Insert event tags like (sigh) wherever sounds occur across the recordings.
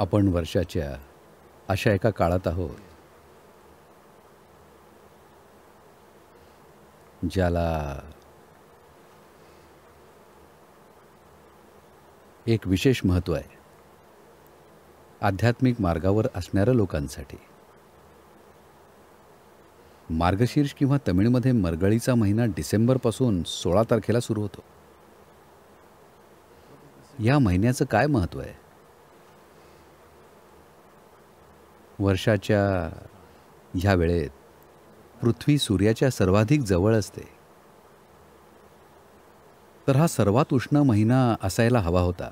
आपण वर्षाच्या अशा एका काळात आहोत ज्याला एक विशेष महत्व आहे आध्यात्मिक मार्गावर असणाऱ्या लोकांसाठी मार्गशीर्ष किंवा तमिळमध्ये मरगळीचा महिना डिसेंबरपासून सोळा तारखेला सुरू होतो या महिन्याचं काय महत्त्व आहे वर्षाच्या ह्या वेळेत पृथ्वी सूर्याच्या सर्वाधिक जवळ असते तर हा सर्वात उष्ण महिना असायला हवा होता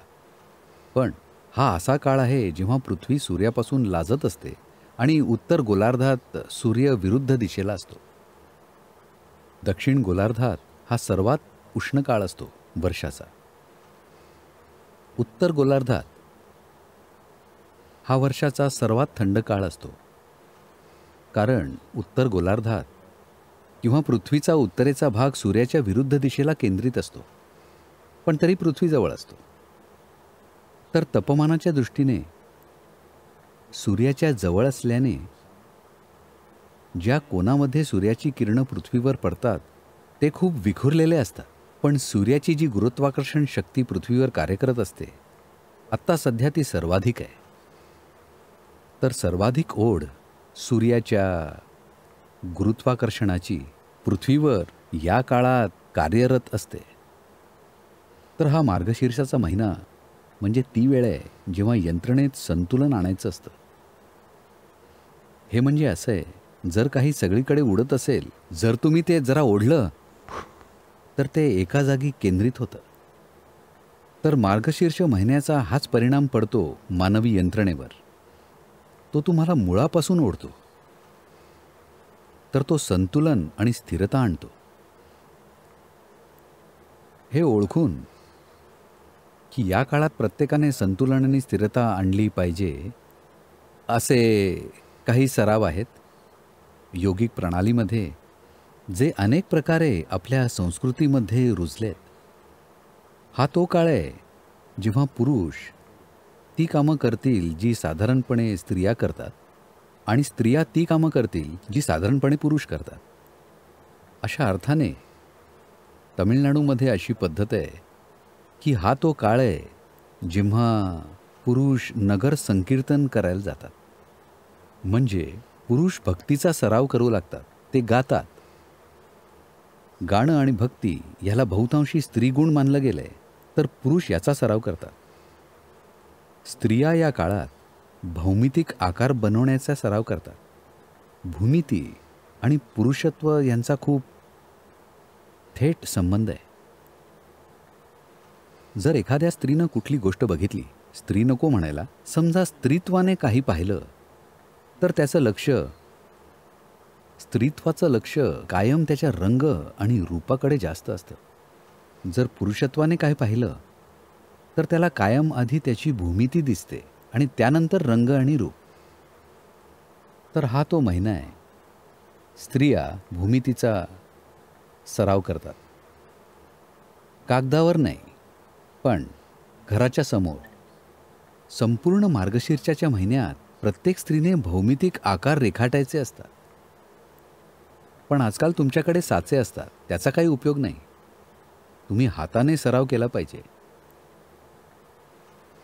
पण हा असा काळ आहे जेव्हा पृथ्वी सूर्यापासून लाजत असते आणि उत्तर गोलार्धात सूर्य विरुद्ध दिशेला असतो दक्षिण गोलार्धात हा सर्वात उष्ण काळ असतो वर्षाचा उत्तर गोलार्धात हा वर्षाचा सर्वात थंड काळ असतो कारण उत्तर गोलार्धात किंवा पृथ्वीचा उत्तरेचा भाग सूर्याच्या विरुद्ध दिशेला केंद्रित असतो पण तरी पृथ्वीजवळ असतो तर तपमानाच्या दृष्टीने सूर्याच्या जवळ असल्याने ज्या कोणामध्ये सूर्याची किरणं पृथ्वीवर पडतात ते खूप विखुरलेले असतात पण सूर्याची जी गुरुत्वाकर्षण शक्ती पृथ्वीवर कार्य करत असते आत्ता सध्या ती सर्वाधिक आहे तर सर्वाधिक ओढ सूर्याच्या गुरुत्वाकर्षणाची पृथ्वीवर या काळात कार्यरत असते तर हा मार्गशीर्षाचा महिना म्हणजे ती वेळ आहे जेव्हा यंत्रणेत संतुलन आणायचं असतं हे म्हणजे असं आहे जर काही सगळीकडे उडत असेल जर तुम्ही ते जरा ओढलं तर ते एका जागी केंद्रित होतं तर मार्गशीर्ष महिन्याचा हाच परिणाम पडतो मानवी यंत्रणेवर तो तुम्हाला मुळापासून ओढतो तर तो संतुलन आणि स्थिरता आणतो हे ओळखून की या काळात प्रत्येकाने संतुलन आणि स्थिरता आणली पाहिजे असे काही सराव आहेत योगिक प्रणालीमध्ये जे अनेक प्रकारे आपल्या संस्कृतीमध्ये रुजलेत हा तो काळ आहे जेव्हा पुरुष ती कामं करतील जी साधारणपणे स्त्रिया करतात आणि स्त्रिया ती कामं करतील जी साधारणपणे पुरुष करतात अशा अर्थाने तमिळनाडूमध्ये अशी पद्धत आहे की हा तो काळ आहे जेव्हा पुरुष नगर संकीर्तन करायला जातात म्हणजे पुरुष भक्तीचा सराव करू लागतात ते गातात गाणं आणि भक्ती ह्याला बहुतांशी स्त्रीगुण मानलं गेलं आहे तर पुरुष याचा सराव करतात स्त्रिया या काळात भौमितिक आकार बनवण्याचा सराव करतात भूमिती आणि पुरुषत्व यांचा खूप थेट संबंध आहे जर एखाद्या स्त्रीनं कुठली गोष्ट बघितली स्त्री नको म्हणायला समजा स्त्रीत्वाने काही पाहिलं तर त्याचं लक्ष स्त्रीत्वाचं लक्ष कायम त्याच्या रंग आणि रूपाकडे जास्त असतं जर पुरुषत्वाने काही पाहिलं तर त्याला कायम आधी त्याची भूमिती दिसते आणि त्यानंतर रंग आणि रूप तर हा तो महिना आहे स्त्रिया भूमितीचा सराव करतात कागदावर नाही पण घराच्या समोर संपूर्ण मार्गशीर्षाच्या महिन्यात प्रत्येक स्त्रीने भौमितिक आकार रेखाटायचे असतात पण आजकाल तुमच्याकडे साचे असतात त्याचा काही उपयोग नाही तुम्ही हाताने सराव केला पाहिजे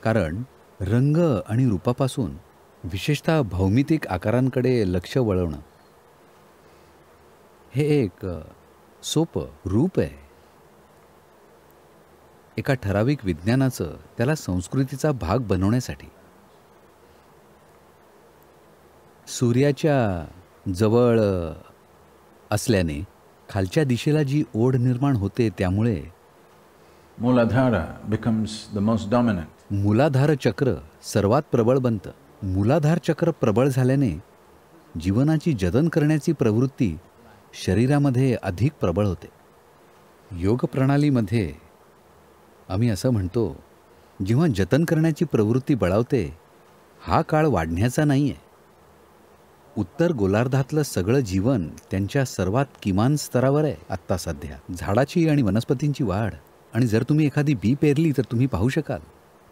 कारण रंग आणि रूपापासून विशेषतः भौमितिक आकारांकडे लक्ष वळवणं हे एक सोपं रूप आहे एका ठराविक विज्ञानाचं त्याला संस्कृतीचा भाग बनवण्यासाठी सूर्याच्या जवळ असल्याने खालच्या दिशेला जी ओढ निर्माण होते त्यामुळे मूलाधारा बिकम्स द मोस्ट डॉमिनंट मुलाधार चक्र सर्वात प्रबळ बनतं मुलाधार चक्र प्रबळ झाल्याने जीवनाची जतन करण्याची प्रवृत्ती शरीरामध्ये अधिक प्रबळ होते योग प्रणालीमध्ये आम्ही असं म्हणतो जेव्हा जतन करण्याची प्रवृत्ती बळावते हा काळ वाढण्याचा नाही आहे उत्तर गोलार्धातलं सगळं जीवन त्यांच्या सर्वात किमान स्तरावर आहे आत्ता सध्या झाडाची आणि वनस्पतींची वाढ आणि जर तुम्ही एखादी बी पेरली तर तुम्ही पाहू शकाल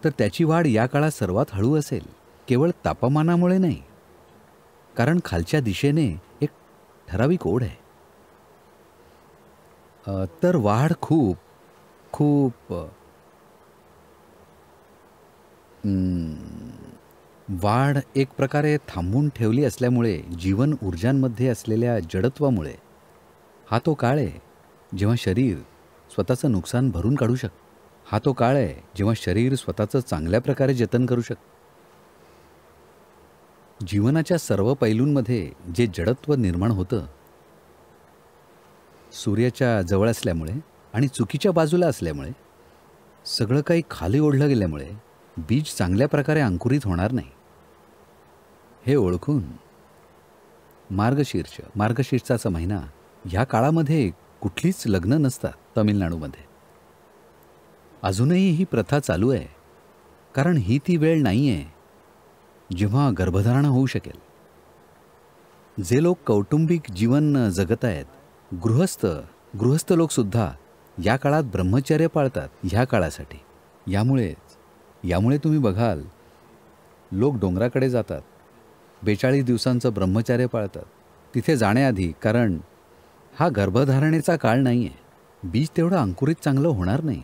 तर त्याची वाढ या काळात सर्वात हळू असेल केवळ तापमानामुळे नाही कारण खालच्या दिशेने एक ठराविक ओढ आहे तर वाढ खूप खूप वाढ एक प्रकारे थांबून ठेवली असल्यामुळे जीवन ऊर्जांमध्ये असलेल्या जडत्वामुळे हा तो काळ आहे जेव्हा शरीर स्वतःचं नुकसान भरून काढू शकतं हा तो काळ आहे जेव्हा शरीर स्वतःचं चांगल्या प्रकारे जतन करू शकत जीवनाच्या सर्व पैलूंमध्ये जे जडत्व निर्माण होतं सूर्याच्या जवळ असल्यामुळे आणि चुकीच्या बाजूला असल्यामुळे सगळं काही खाली ओढलं गेल्यामुळे बीज चांगल्या प्रकारे अंकुरित होणार नाही हे ओळखून मार्गशीर्ष मार्गशीर्षाचा महिना ह्या काळामध्ये कुठलीच लग्न नसतात तमिळनाडूमध्ये अजूनही ही प्रथा चालू आहे कारण ही ती वेळ नाही आहे जेव्हा गर्भधारणा होऊ शकेल जे लोक कौटुंबिक जीवन जगत आहेत गृहस्थ गृहस्थ लोकसुद्धा या काळात ब्रह्मचर्य पाळतात ह्या काळासाठी यामुळेच यामुळे तुम्ही बघाल लोक डोंगराकडे जातात बेचाळीस दिवसांचं ब्रह्मचार्य पाळतात तिथे जाण्याआधी कारण हा गर्भधारणेचा काळ नाही आहे बीज तेवढं अंकुरित चांगलं होणार नाही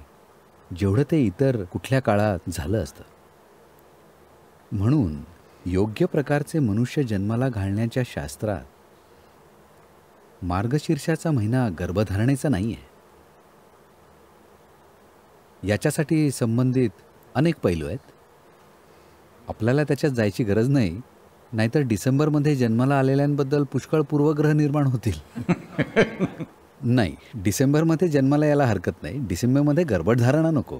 जेवढं ते इतर कुठल्या काळात झालं असतं म्हणून योग्य प्रकारचे मनुष्य जन्माला घालण्याच्या शास्त्रात मार्गशीर्षाचा महिना गर्भधारणेचा नाही आहे याच्यासाठी संबंधित अनेक पैलू आहेत आपल्याला त्याच्यात जायची गरज नाही नाहीतर डिसेंबरमध्ये जन्माला आलेल्यांबद्दल पुष्कळ पूर्वग्रह निर्माण होतील (laughs) नाही डिसेंबरमध्ये जन्माला यायला हरकत नाही डिसेंबरमध्ये गरबडधारणा नको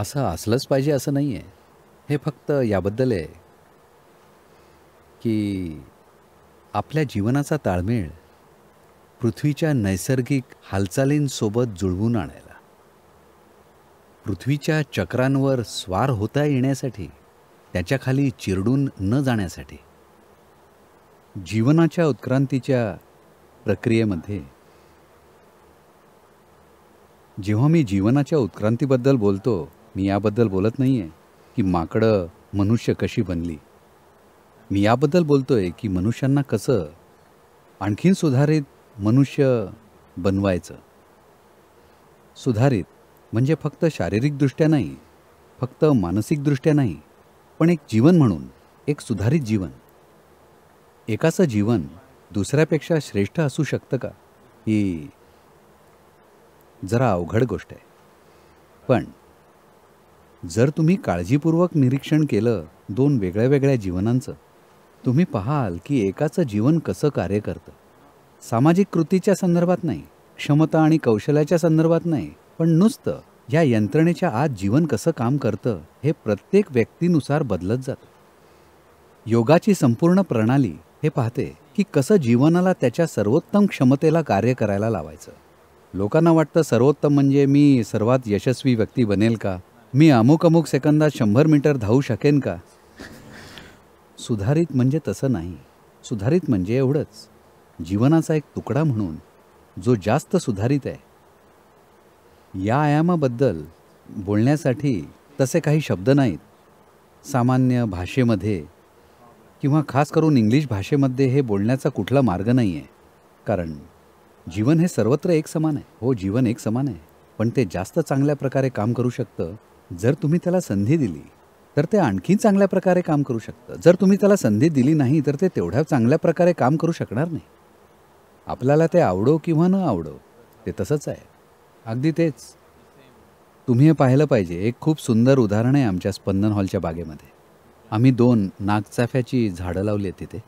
असं असलंच पाहिजे असं नाही आहे हे फक्त याबद्दल आहे की आपल्या जीवनाचा ताळमेळ पृथ्वीच्या नैसर्गिक हालचालींसोबत जुळवून आणायला पृथ्वीच्या चक्रांवर स्वार होता येण्यासाठी त्याच्याखाली चिरडून न जाण्यासाठी जीवनाच्या उत्क्रांतीच्या प्रक्रियेमध्ये जेव्हा मी जीवनाच्या उत्क्रांतीबद्दल बोलतो मी याबद्दल बोलत नाही आहे की माकडं मनुष्य कशी बनली मी याबद्दल बोलतो आहे की मनुष्यांना कसं आणखीन सुधारित मनुष्य बनवायचं सुधारित म्हणजे फक्त शारीरिकदृष्ट्या नाही फक्त मानसिकदृष्ट्या नाही पण एक जीवन म्हणून एक सुधारित जीवन एकाचं जीवन दुसऱ्यापेक्षा श्रेष्ठ असू शकतं का ही जरा अवघड गोष्ट आहे पण जर तुम्ही काळजीपूर्वक निरीक्षण केलं दोन वेगळ्या वेगळ्या जीवनांचं तुम्ही पाहाल की एकाचं जीवन कसं कार्य करतं सामाजिक कृतीच्या संदर्भात नाही क्षमता आणि कौशल्याच्या संदर्भात नाही पण नुसतं या यंत्रणेच्या आत जीवन कसं काम करतं हे प्रत्येक व्यक्तीनुसार बदलत जातं योगाची संपूर्ण प्रणाली हे पाहते की कसं जीवनाला त्याच्या सर्वोत्तम क्षमतेला कार्य करायला लावायचं लोकांना वाटतं सर्वोत्तम म्हणजे मी सर्वात यशस्वी व्यक्ती बनेल का मी अमुक अमुक सेकंदात शंभर मीटर धावू शकेन का सुधारित म्हणजे तसं नाही सुधारित म्हणजे एवढंच जीवनाचा एक तुकडा म्हणून जो जास्त सुधारित आहे या आयामाबद्दल बोलण्यासाठी तसे काही शब्द नाहीत सामान्य भाषेमध्ये किंवा खास करून इंग्लिश भाषेमध्ये हे बोलण्याचा कुठला मार्ग नाही आहे कारण जीवन हे सर्वत्र एक समान आहे हो जीवन एक समान आहे पण ते जास्त चांगल्या प्रकारे काम करू शकतं जर तुम्ही त्याला संधी दिली तर ते आणखी चांगल्या प्रकारे काम करू शकतं जर तुम्ही त्याला संधी दिली नाही तर ते तेवढ्या चांगल्या प्रकारे काम करू शकणार नाही आपल्याला ते आवडो किंवा न आवडो ते तसंच आहे अगदी तेच तुम्ही हे पाहिलं पाहिजे एक खूप सुंदर उदाहरण आहे आमच्या स्पंदन हॉलच्या बागेमध्ये आम्ही दोन नागचाफ्याची झाडं लावली आहेत तिथे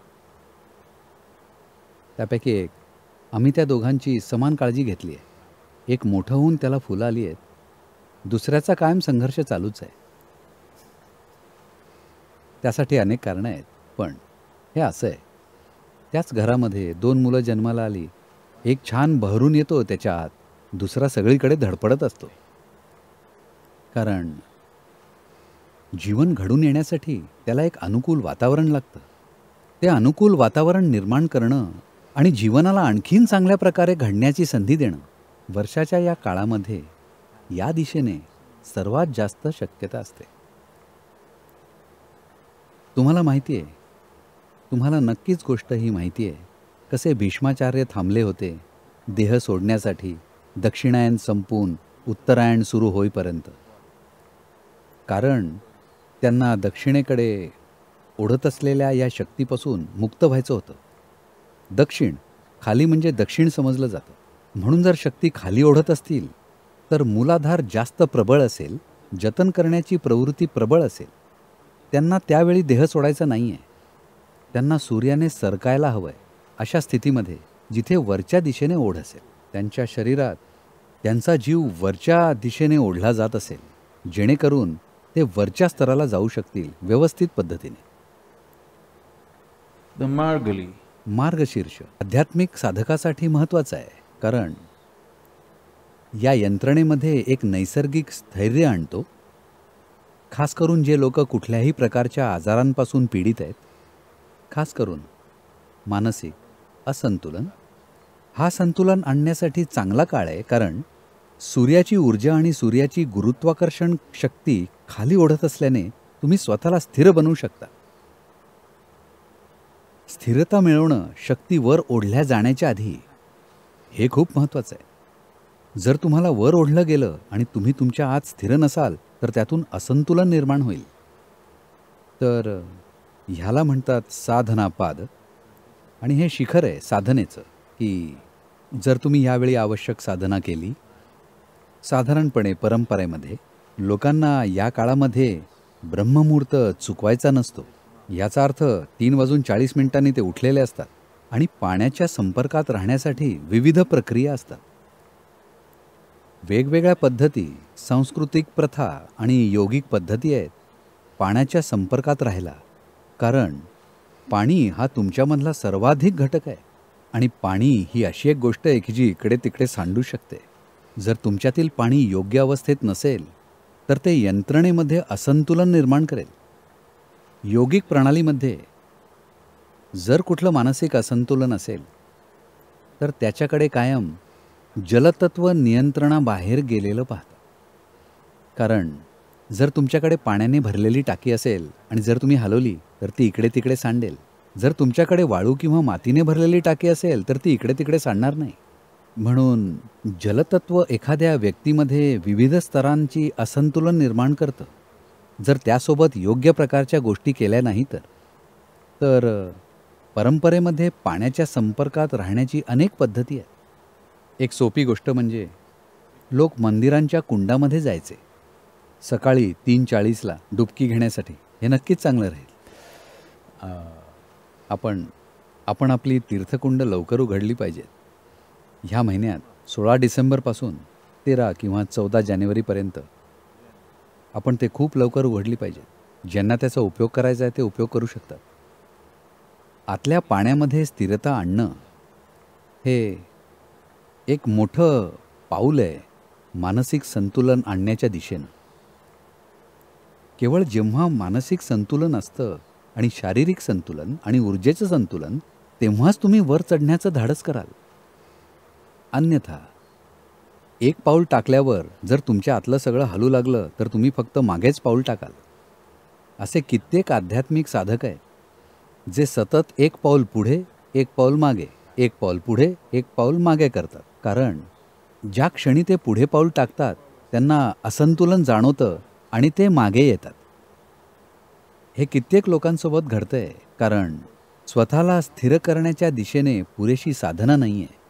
त्यापैकी एक आम्ही त्या दोघांची समान काळजी घेतली आहे एक मोठं होऊन त्याला फुलं आली आहेत दुसऱ्याचा कायम संघर्ष चालूच आहे त्यासाठी अनेक कारणं आहेत पण हे असं आहे त्याच घरामध्ये दोन मुलं जन्माला आली एक छान बहरून येतो त्याच्या आत दुसरा सगळीकडे धडपडत असतो कारण जीवन घडून येण्यासाठी त्याला एक अनुकूल वातावरण लागतं ते अनुकूल वातावरण निर्माण करणं आणि जीवनाला आणखीन चांगल्या प्रकारे घडण्याची संधी देणं वर्षाच्या या काळामध्ये या दिशेने सर्वात जास्त शक्यता असते तुम्हाला माहिती आहे तुम्हाला नक्कीच गोष्ट ही माहिती आहे कसे भीष्माचार्य थांबले होते देह सोडण्यासाठी दक्षिणायन संपून उत्तरायण सुरू होईपर्यंत कारण त्यांना दक्षिणेकडे ओढत असलेल्या या शक्तीपासून मुक्त व्हायचं होतं दक्षिण खाली म्हणजे दक्षिण समजलं जातं म्हणून जर शक्ती खाली ओढत असतील तर मूलाधार जास्त प्रबळ असेल जतन करण्याची प्रवृत्ती प्रबळ असेल त्यांना त्यावेळी देह सोडायचा नाही आहे त्यांना सूर्याने सरकायला हवं आहे अशा स्थितीमध्ये जिथे वरच्या दिशेने ओढ असेल त्यांच्या शरीरात त्यांचा जीव वरच्या दिशेने ओढला जात असेल जेणेकरून ते वरच्या स्तराला जाऊ शकतील व्यवस्थित पद्धतीने मार्गली मार्गशीर्ष आध्यात्मिक साधकासाठी महत्वाचा आहे कारण या यंत्रणेमध्ये एक नैसर्गिक स्थैर्य आणतो खास करून जे लोक कुठल्याही प्रकारच्या आजारांपासून पीडित आहेत खास करून मानसिक असंतुलन हा संतुलन आणण्यासाठी चांगला काळ आहे कारण सूर्याची ऊर्जा आणि सूर्याची गुरुत्वाकर्षण शक्ती खाली ओढत असल्याने तुम्ही स्वतःला स्थिर बनवू शकता स्थिरता मिळवणं शक्ती वर ओढल्या जाण्याच्या आधी हे खूप महत्वाचं आहे जर तुम्हाला वर ओढलं गेलं आणि तुम्ही तुमच्या आत स्थिर नसाल तर त्यातून असंतुलन निर्माण होईल तर ह्याला म्हणतात साधनापाद आणि हे शिखर आहे साधनेचं की जर तुम्ही यावेळी आवश्यक साधना केली साधारणपणे परंपरेमध्ये लोकांना या काळामध्ये ब्रह्ममुहूर्त चुकवायचा नसतो याचा अर्थ तीन वाजून चाळीस मिनिटांनी ते उठलेले असतात आणि पाण्याच्या संपर्कात राहण्यासाठी विविध प्रक्रिया असतात वेगवेगळ्या पद्धती सांस्कृतिक प्रथा आणि योगिक पद्धती आहेत पाण्याच्या संपर्कात राहायला कारण पाणी हा तुमच्यामधला सर्वाधिक घटक आहे आणि पाणी ही अशी एक गोष्ट आहे की जी इकडे तिकडे सांडू शकते जर तुमच्यातील पाणी योग्य अवस्थेत नसेल तर ते यंत्रणेमध्ये असंतुलन निर्माण करेल योगिक प्रणालीमध्ये जर कुठलं मानसिक असंतुलन असेल तर त्याच्याकडे कायम जलतत्व नियंत्रणाबाहेर गेलेलं पाहतं कारण जर तुमच्याकडे पाण्याने भरलेली टाकी असेल आणि जर तुम्ही हलवली तर ती इकडे तिकडे सांडेल जर तुमच्याकडे वाळू किंवा मातीने भरलेली टाकी असेल तर ती इकडे तिकडे सांडणार नाही म्हणून जलतत्व एखाद्या व्यक्तीमध्ये विविध स्तरांची असंतुलन निर्माण करतं जर त्यासोबत योग्य प्रकारच्या गोष्टी केल्या नाही तर तर परंपरेमध्ये पाण्याच्या संपर्कात राहण्याची अनेक पद्धती आहेत एक सोपी गोष्ट म्हणजे लोक मंदिरांच्या कुंडामध्ये जायचे सकाळी तीन चाळीसला डुबकी घेण्यासाठी हे नक्कीच चांगलं राहील आपण आपण आपली तीर्थकुंड लवकर उघडली पाहिजेत ह्या महिन्यात सोळा डिसेंबरपासून तेरा किंवा चौदा जानेवारीपर्यंत आपण ते खूप लवकर उघडली पाहिजे ज्यांना त्याचा उपयोग करायचा आहे ते उपयोग करू शकतात आतल्या पाण्यामध्ये स्थिरता आणणं हे एक मोठं पाऊल आहे मानसिक संतुलन आणण्याच्या दिशेनं केवळ जेव्हा मानसिक संतुलन असतं आणि शारीरिक संतुलन आणि ऊर्जेचं संतुलन तेव्हाच तुम्ही वर चढण्याचं धाडस कराल अन्यथा एक पाऊल टाकल्यावर जर तुमच्या आतलं सगळं हलू लागलं तर तुम्ही फक्त मागेच पाऊल टाकाल असे कित्येक आध्यात्मिक साधक आहे जे सतत एक पाऊल पुढे एक पाऊल मागे एक पाऊल पुढे एक पाऊल मागे करतात कारण ज्या क्षणी ते पुढे पाऊल टाकतात त्यांना असंतुलन जाणवतं आणि ते मागे येतात हे कित्येक लोकांसोबत घडतंय कारण स्वतःला स्थिर करण्याच्या दिशेने पुरेशी साधना नाही आहे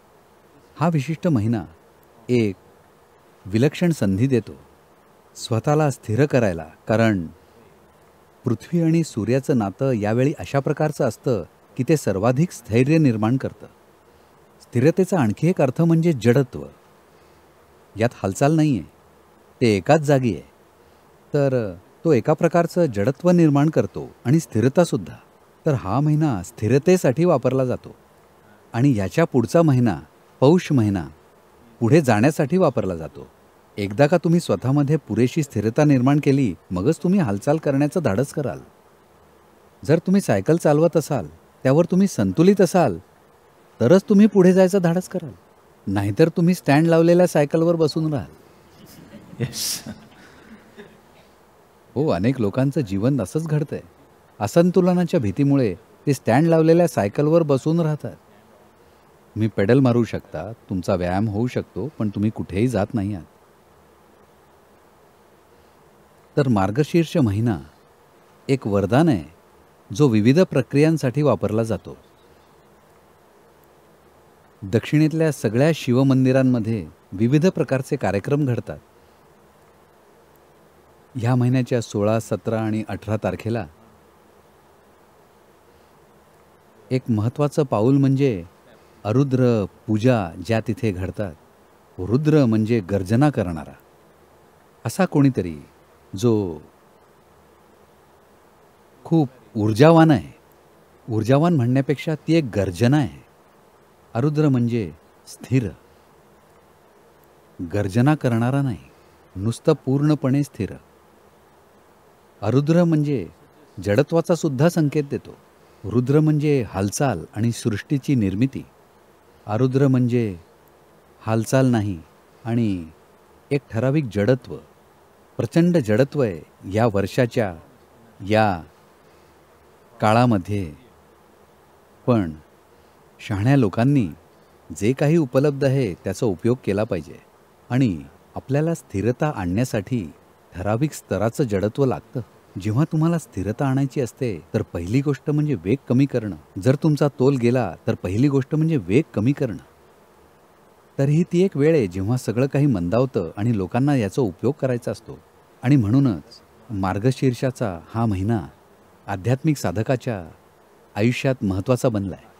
हा विशिष्ट महिना एक विलक्षण संधी देतो स्वतःला स्थिर करायला कारण पृथ्वी आणि सूर्याचं नातं यावेळी अशा प्रकारचं असतं की ते सर्वाधिक स्थैर्य निर्माण करतं स्थिरतेचा आणखी एक अर्थ म्हणजे जडत्व यात हालचाल नाही आहे ते एकाच जागी आहे तर तो एका प्रकारचं जडत्व निर्माण करतो आणि स्थिरतासुद्धा तर हा महिना स्थिरतेसाठी वापरला जातो आणि याच्या पुढचा महिना पौष महिना पुढे जाण्यासाठी वापरला जातो एकदा का तुम्ही स्वतःमध्ये पुरेशी स्थिरता निर्माण केली मगच तुम्ही हालचाल करण्याचं धाडस कराल जर तुम्ही सायकल चालवत असाल त्यावर तुम्ही संतुलित असाल तरच तुम्ही पुढे जायचं धाडस कराल नाहीतर तुम्ही स्टँड लावलेल्या सायकलवर बसून राहाल येस हो अनेक लोकांचं जीवन असंच घडतंय असंतुलनाच्या भीतीमुळे ते स्टँड लावलेल्या सायकलवर बसून राहतात तुम्ही पेडल मारू शकता तुमचा व्यायाम होऊ शकतो पण तुम्ही कुठेही जात नाही आहात तर मार्गशीर्ष महिना एक वरदान आहे जो विविध प्रक्रियांसाठी वापरला जातो दक्षिणेतल्या सगळ्या शिवमंदिरांमध्ये विविध प्रकारचे कार्यक्रम घडतात ह्या महिन्याच्या सोळा सतरा आणि अठरा तारखेला एक महत्त्वाचं पाऊल म्हणजे अरुद्र पूजा ज्या तिथे घडतात रुद्र म्हणजे गर्जना करणारा असा कोणीतरी जो खूप ऊर्जावान आहे ऊर्जावान म्हणण्यापेक्षा ती एक गर्जना आहे अरुद्र म्हणजे स्थिर गर्जना करणारा नाही नुसतं पूर्णपणे स्थिर अरुद्र म्हणजे जडत्वाचा सुद्धा संकेत देतो रुद्र म्हणजे हालचाल आणि सृष्टीची निर्मिती आरुद्र म्हणजे हालचाल नाही आणि एक ठराविक जडत्व प्रचंड जडत्व आहे या वर्षाच्या या काळामध्ये पण शहाण्या लोकांनी जे काही उपलब्ध आहे त्याचा उपयोग केला पाहिजे आणि आपल्याला स्थिरता आणण्यासाठी ठराविक स्तराचं जडत्व लागतं जेव्हा तुम्हाला स्थिरता आणायची असते तर पहिली गोष्ट म्हणजे वेग कमी करणं जर तुमचा तोल गेला तर पहिली गोष्ट म्हणजे वेग कमी करणं तरीही ती एक वेळ आहे जेव्हा सगळं काही मंदावतं आणि लोकांना याचा उपयोग करायचा असतो आणि म्हणूनच मार्गशीर्षाचा हा महिना आध्यात्मिक साधकाच्या आयुष्यात महत्त्वाचा बनला आहे